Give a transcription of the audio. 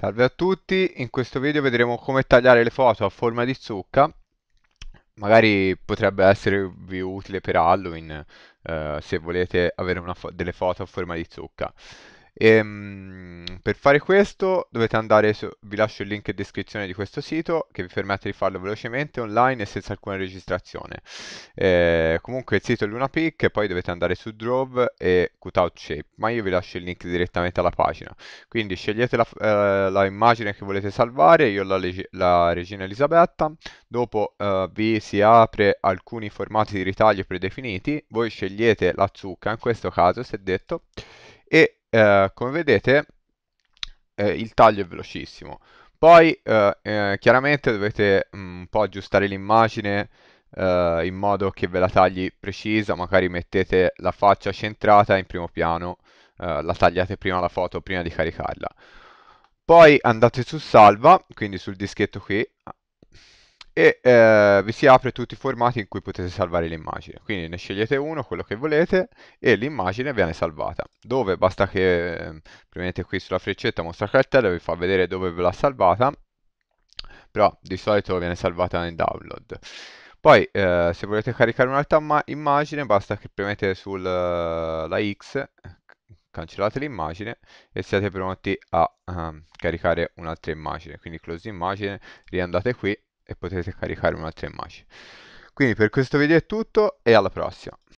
Salve a tutti, in questo video vedremo come tagliare le foto a forma di zucca magari potrebbe esservi utile per Halloween eh, se volete avere fo delle foto a forma di zucca e, ehm, per fare questo dovete andare su, vi lascio il link in descrizione di questo sito che vi permette di farlo velocemente online e senza alcuna registrazione. E, eh, comunque il sito è LunaPic e poi dovete andare su Drove e Cutout Shape, ma io vi lascio il link direttamente alla pagina. Quindi scegliete la, eh, la immagine che volete salvare, io la, la regina Elisabetta, dopo eh, vi si apre alcuni formati di ritaglio predefiniti, voi scegliete la zucca in questo caso, si è detto, eh, come vedete eh, il taglio è velocissimo. Poi eh, eh chiaramente dovete mh, mm, un po' aggiustare l'immagine eh, in modo che ve la tagli precisa, magari mettete la faccia centrata in primo piano, eh, la tagliate prima la foto prima di caricarla. Poi andate su salva, quindi sul dischetto qui, e eh, vi si apre tutti i formati in cui potete salvare l'immagine. Quindi ne scegliete uno, quello che volete, e l'immagine viene salvata. Dove basta che eh, premete qui sulla freccetta mostra cartello vi fa vedere dove ve l'ha salvata, però di solito viene salvata nel download. Poi eh, se volete caricare un'altra immagine basta che premete sulla eh, X, cancellate l'immagine e siete pronti a um, caricare un'altra immagine. Quindi close immagine, riandate qui e potete caricare un'altra immagine. Quindi per questo video è tutto e alla prossima.